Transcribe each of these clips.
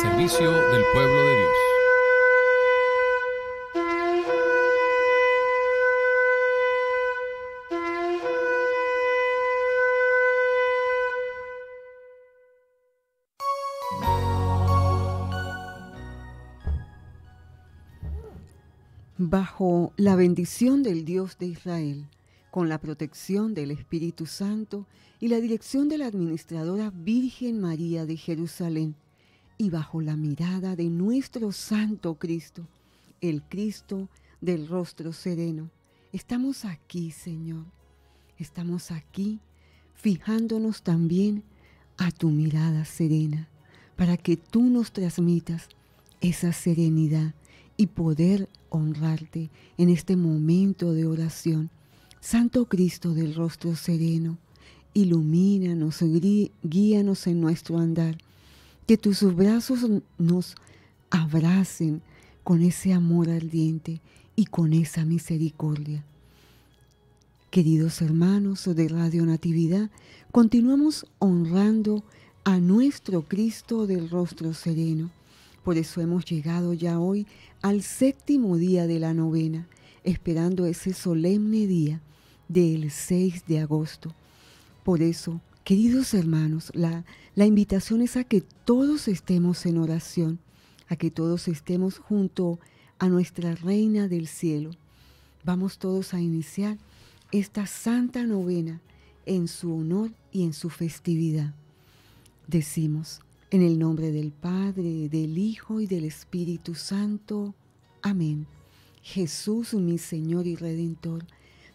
servicio del pueblo de Dios. Bajo la bendición del Dios de Israel, con la protección del Espíritu Santo y la dirección de la Administradora Virgen María de Jerusalén, y bajo la mirada de nuestro Santo Cristo, el Cristo del rostro sereno. Estamos aquí, Señor. Estamos aquí fijándonos también a tu mirada serena, para que tú nos transmitas esa serenidad y poder honrarte en este momento de oración. Santo Cristo del rostro sereno, ilumínanos, guíanos en nuestro andar que tus brazos nos abracen con ese amor ardiente y con esa misericordia. Queridos hermanos de Radio Natividad, continuamos honrando a nuestro Cristo del rostro sereno. Por eso hemos llegado ya hoy al séptimo día de la novena, esperando ese solemne día del 6 de agosto. Por eso Queridos hermanos, la, la invitación es a que todos estemos en oración, a que todos estemos junto a nuestra Reina del Cielo. Vamos todos a iniciar esta santa novena en su honor y en su festividad. Decimos, en el nombre del Padre, del Hijo y del Espíritu Santo. Amén. Jesús, mi Señor y Redentor,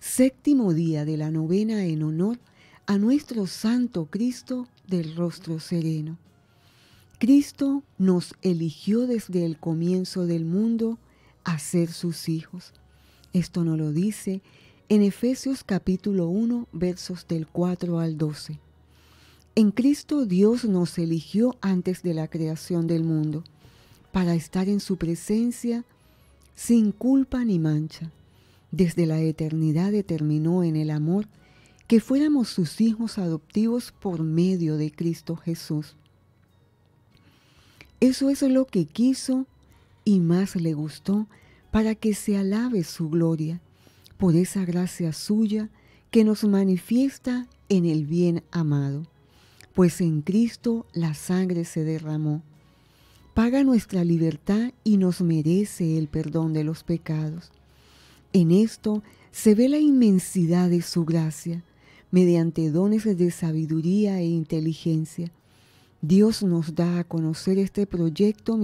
Séptimo día de la novena en honor a nuestro Santo Cristo del rostro sereno. Cristo nos eligió desde el comienzo del mundo a ser sus hijos. Esto nos lo dice en Efesios capítulo 1 versos del 4 al 12. En Cristo Dios nos eligió antes de la creación del mundo para estar en su presencia sin culpa ni mancha desde la eternidad determinó en el amor que fuéramos sus hijos adoptivos por medio de Cristo Jesús. Eso es lo que quiso y más le gustó para que se alabe su gloria por esa gracia suya que nos manifiesta en el bien amado, pues en Cristo la sangre se derramó. Paga nuestra libertad y nos merece el perdón de los pecados. En esto se ve la inmensidad de su gracia, mediante dones de sabiduría e inteligencia. Dios nos da a conocer este proyecto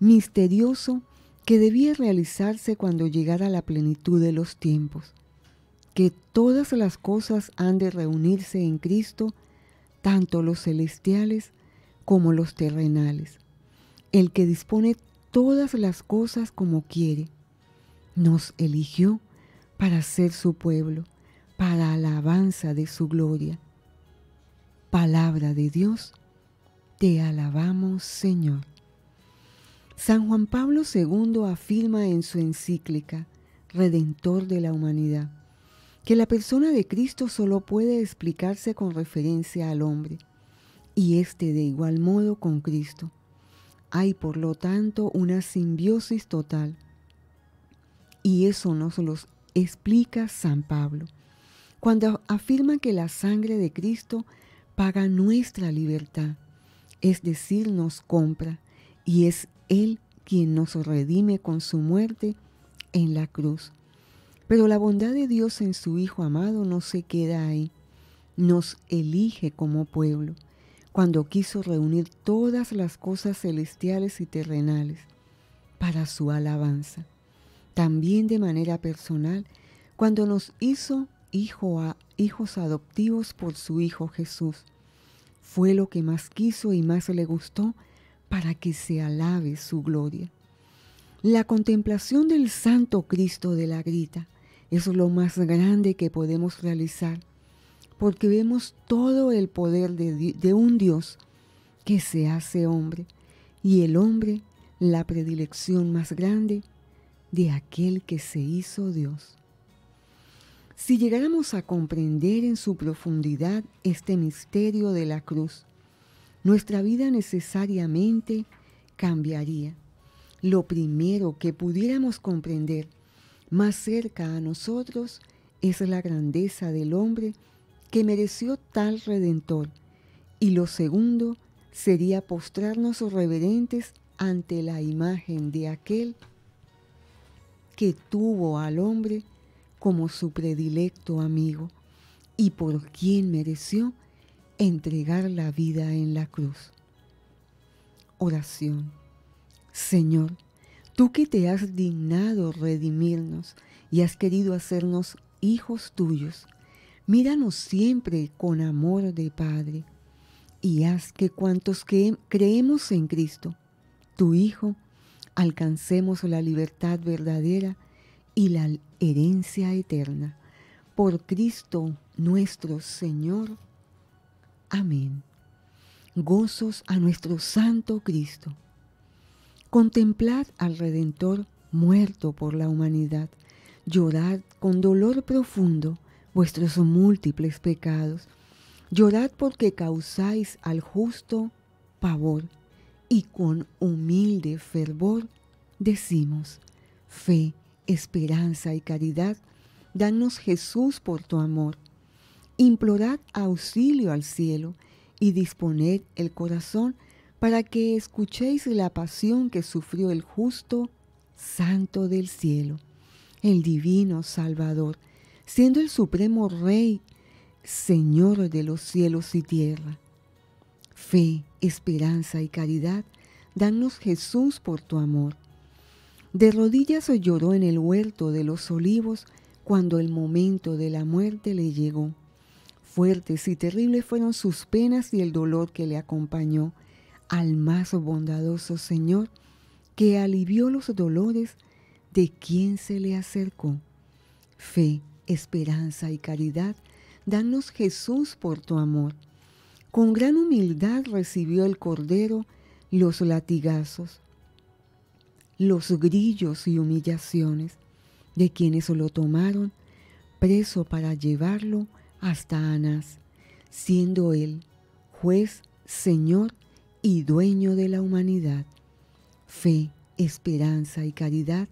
misterioso que debía realizarse cuando llegara la plenitud de los tiempos, que todas las cosas han de reunirse en Cristo, tanto los celestiales como los terrenales, el que dispone todas las cosas como quiere, nos eligió para ser su pueblo, para alabanza de su gloria. Palabra de Dios, te alabamos Señor. San Juan Pablo II afirma en su encíclica, Redentor de la Humanidad, que la persona de Cristo solo puede explicarse con referencia al hombre, y este de igual modo con Cristo. Hay por lo tanto una simbiosis total y eso nos lo explica San Pablo, cuando afirma que la sangre de Cristo paga nuestra libertad, es decir, nos compra, y es Él quien nos redime con su muerte en la cruz. Pero la bondad de Dios en su Hijo amado no se queda ahí, nos elige como pueblo, cuando quiso reunir todas las cosas celestiales y terrenales para su alabanza también de manera personal, cuando nos hizo hijo hijos adoptivos por su Hijo Jesús. Fue lo que más quiso y más le gustó para que se alabe su gloria. La contemplación del Santo Cristo de la Grita es lo más grande que podemos realizar, porque vemos todo el poder de, de un Dios que se hace hombre, y el hombre la predilección más grande de aquel que se hizo Dios. Si llegáramos a comprender en su profundidad este misterio de la cruz, nuestra vida necesariamente cambiaría. Lo primero que pudiéramos comprender más cerca a nosotros es la grandeza del hombre que mereció tal redentor. Y lo segundo sería postrarnos reverentes ante la imagen de aquel que tuvo al hombre como su predilecto amigo y por quien mereció entregar la vida en la cruz. Oración. Señor, tú que te has dignado redimirnos y has querido hacernos hijos tuyos, míranos siempre con amor de Padre y haz que cuantos que creemos en Cristo, tu Hijo, alcancemos la libertad verdadera y la herencia eterna. Por Cristo nuestro Señor. Amén. Gozos a nuestro Santo Cristo. Contemplad al Redentor muerto por la humanidad. Llorad con dolor profundo vuestros múltiples pecados. Llorad porque causáis al justo pavor y con humilde fervor decimos, fe, esperanza y caridad, danos Jesús por tu amor. Implorad auxilio al cielo y disponed el corazón para que escuchéis la pasión que sufrió el justo, santo del cielo, el divino Salvador, siendo el supremo Rey, Señor de los cielos y tierra fe, esperanza y caridad, danos Jesús por tu amor. De rodillas lloró en el huerto de los olivos cuando el momento de la muerte le llegó. Fuertes y terribles fueron sus penas y el dolor que le acompañó al más bondadoso Señor, que alivió los dolores de quien se le acercó. Fe, esperanza y caridad, danos Jesús por tu amor con gran humildad recibió el Cordero los latigazos, los grillos y humillaciones de quienes lo tomaron preso para llevarlo hasta Anás, siendo él juez, señor y dueño de la humanidad. Fe, esperanza y caridad,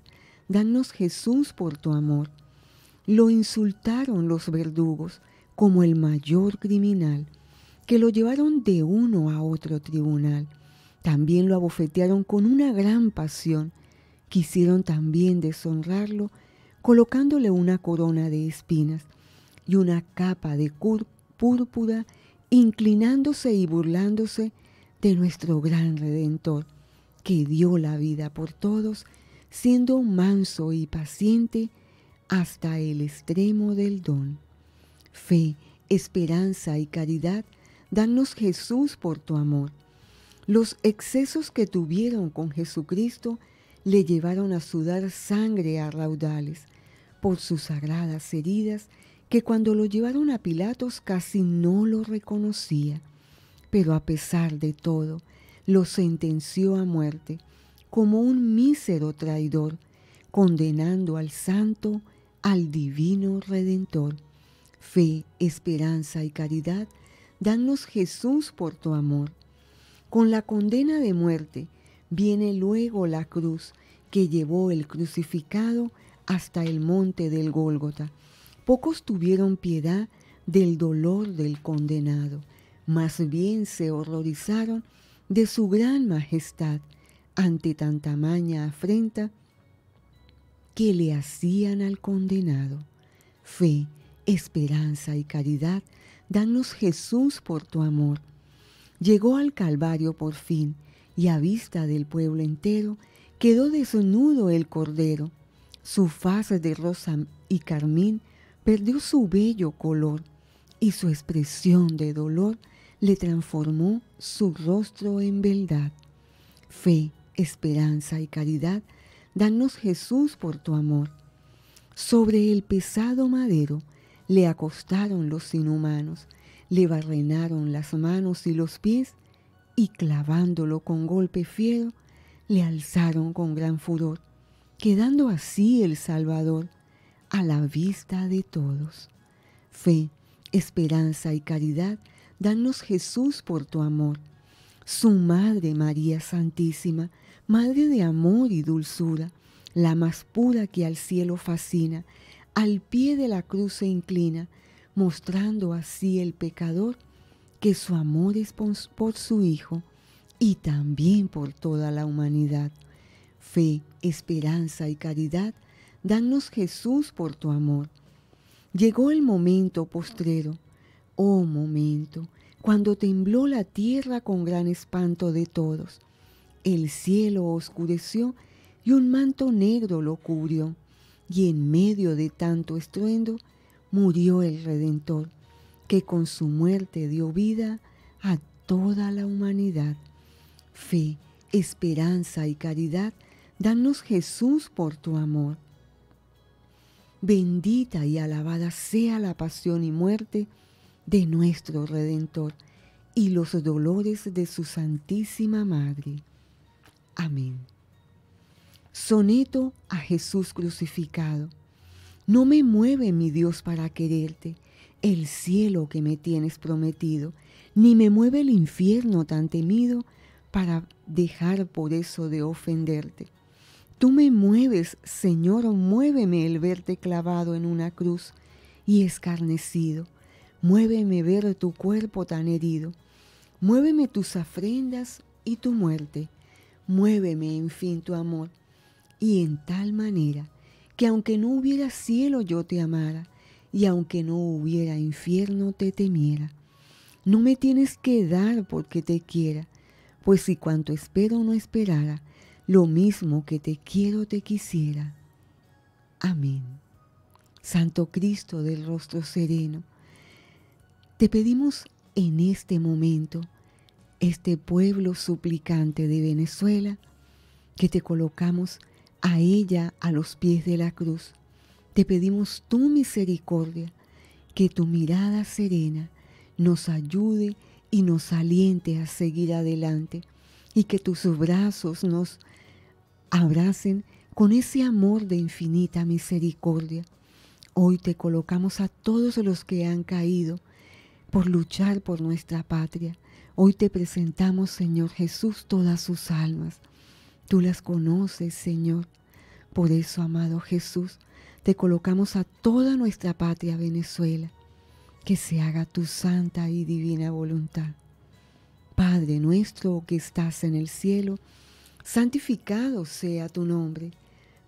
danos Jesús por tu amor. Lo insultaron los verdugos como el mayor criminal que lo llevaron de uno a otro tribunal. También lo abofetearon con una gran pasión. Quisieron también deshonrarlo, colocándole una corona de espinas y una capa de púrpura, inclinándose y burlándose de nuestro gran Redentor, que dio la vida por todos, siendo manso y paciente hasta el extremo del don. Fe, esperanza y caridad Danos Jesús por tu amor. Los excesos que tuvieron con Jesucristo le llevaron a sudar sangre a raudales por sus sagradas heridas que cuando lo llevaron a Pilatos casi no lo reconocía. Pero a pesar de todo, lo sentenció a muerte como un mísero traidor, condenando al santo, al divino redentor. Fe, esperanza y caridad Danos Jesús por tu amor. Con la condena de muerte viene luego la cruz que llevó el crucificado hasta el monte del Gólgota. Pocos tuvieron piedad del dolor del condenado, más bien se horrorizaron de su gran majestad ante tan maña afrenta que le hacían al condenado. Fe, esperanza y caridad Danos Jesús por tu amor. Llegó al Calvario por fin, y a vista del pueblo entero quedó desnudo el Cordero. Su faz de rosa y carmín perdió su bello color, y su expresión de dolor le transformó su rostro en beldad Fe, esperanza y caridad, danos Jesús por tu amor. Sobre el pesado madero, le acostaron los inhumanos, le barrenaron las manos y los pies, y clavándolo con golpe fiero, le alzaron con gran furor, quedando así el Salvador a la vista de todos. Fe, esperanza y caridad, danos Jesús por tu amor. Su Madre María Santísima, Madre de amor y dulzura, la más pura que al cielo fascina, al pie de la cruz se inclina, mostrando así el pecador que su amor es por su Hijo y también por toda la humanidad. Fe, esperanza y caridad, danos Jesús por tu amor. Llegó el momento postrero, oh momento, cuando tembló la tierra con gran espanto de todos. El cielo oscureció y un manto negro lo cubrió y en medio de tanto estruendo murió el Redentor, que con su muerte dio vida a toda la humanidad. Fe, esperanza y caridad, danos Jesús por tu amor. Bendita y alabada sea la pasión y muerte de nuestro Redentor y los dolores de su Santísima Madre. Amén. Soneto a Jesús crucificado. No me mueve mi Dios para quererte, el cielo que me tienes prometido, ni me mueve el infierno tan temido para dejar por eso de ofenderte. Tú me mueves, Señor, muéveme el verte clavado en una cruz y escarnecido. Muéveme ver tu cuerpo tan herido. Muéveme tus afrendas y tu muerte. Muéveme, en fin, tu amor y en tal manera que aunque no hubiera cielo yo te amara, y aunque no hubiera infierno te temiera. No me tienes que dar porque te quiera, pues si cuanto espero no esperara, lo mismo que te quiero te quisiera. Amén. Santo Cristo del rostro sereno, te pedimos en este momento, este pueblo suplicante de Venezuela, que te colocamos a ella a los pies de la cruz. Te pedimos tu misericordia, que tu mirada serena nos ayude y nos aliente a seguir adelante y que tus brazos nos abracen con ese amor de infinita misericordia. Hoy te colocamos a todos los que han caído por luchar por nuestra patria. Hoy te presentamos, Señor Jesús, todas sus almas Tú las conoces, Señor. Por eso, amado Jesús, te colocamos a toda nuestra patria Venezuela. Que se haga tu santa y divina voluntad. Padre nuestro que estás en el cielo, santificado sea tu nombre.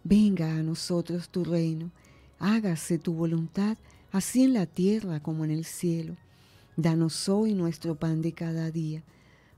Venga a nosotros tu reino. Hágase tu voluntad, así en la tierra como en el cielo. Danos hoy nuestro pan de cada día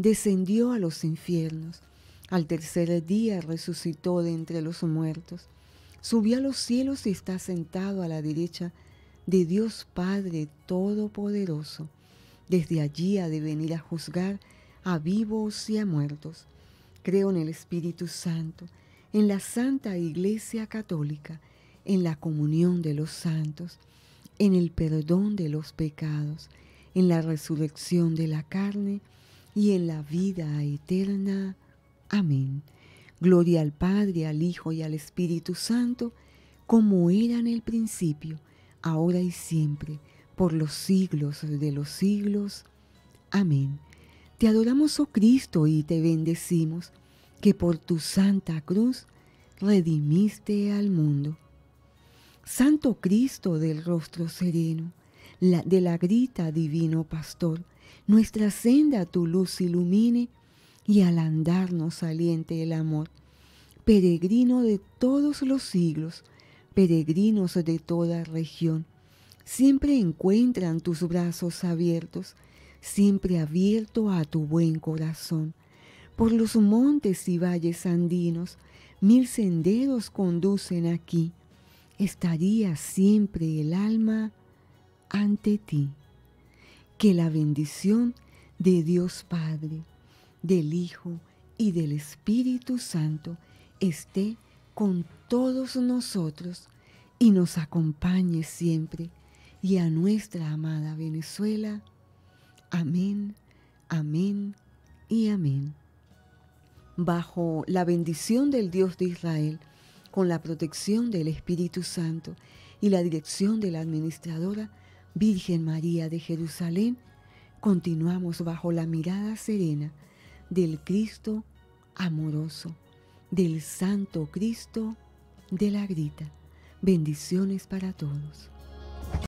descendió a los infiernos, al tercer día resucitó de entre los muertos, subió a los cielos y está sentado a la derecha de Dios Padre Todopoderoso. Desde allí ha de venir a juzgar a vivos y a muertos. Creo en el Espíritu Santo, en la Santa Iglesia Católica, en la comunión de los santos, en el perdón de los pecados, en la resurrección de la carne, y en la vida eterna. Amén. Gloria al Padre, al Hijo y al Espíritu Santo, como era en el principio, ahora y siempre, por los siglos de los siglos. Amén. Te adoramos, oh Cristo, y te bendecimos, que por tu santa cruz redimiste al mundo. Santo Cristo del rostro sereno, de la grita divino pastor, nuestra senda tu luz ilumine y al andar nos aliente el amor. Peregrino de todos los siglos, peregrinos de toda región, siempre encuentran tus brazos abiertos, siempre abierto a tu buen corazón. Por los montes y valles andinos, mil senderos conducen aquí. Estaría siempre el alma ante ti que la bendición de Dios Padre, del Hijo y del Espíritu Santo esté con todos nosotros y nos acompañe siempre y a nuestra amada Venezuela. Amén, amén y amén. Bajo la bendición del Dios de Israel, con la protección del Espíritu Santo y la dirección de la administradora, Virgen María de Jerusalén, continuamos bajo la mirada serena del Cristo amoroso, del Santo Cristo de la Grita. Bendiciones para todos.